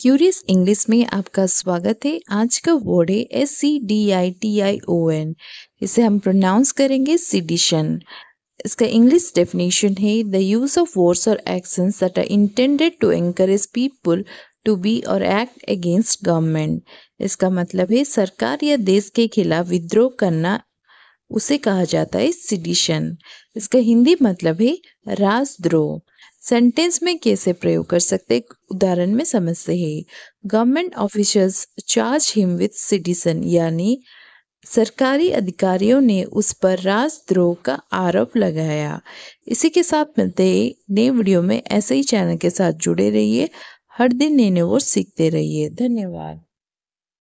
curious English में आपका स्वागत है आज का वर्ड है S C D I T I O N इसे हम प्रोनाउंस करेंगे सिडिशन इसका इंग्लिश डेफिनेशन है द यूज ऑफ वर्ड्स और actions that are intended to encourage people to be और एक्ट अगेंस्ट गवर्नमेंट इसका मतलब है सरकार या देश के खिलाफ विद्रोह करना उसे कहा जाता है सिडिशन इसका हिंदी मतलब है राजद्रोह सेंटेंस में कैसे प्रयोग कर सकते उदाहरण में समझते हैं government officials charge him with citizen यानी सरकारी अधिकारियों ने उस पर राजद्रोह का आरोप लगाया इसी के साथ मिलते नए वीडियो में ऐसे ही चैनल के साथ जुड़े रहिए हर दिन नए नए वो सीखते रहिए धन्यवाद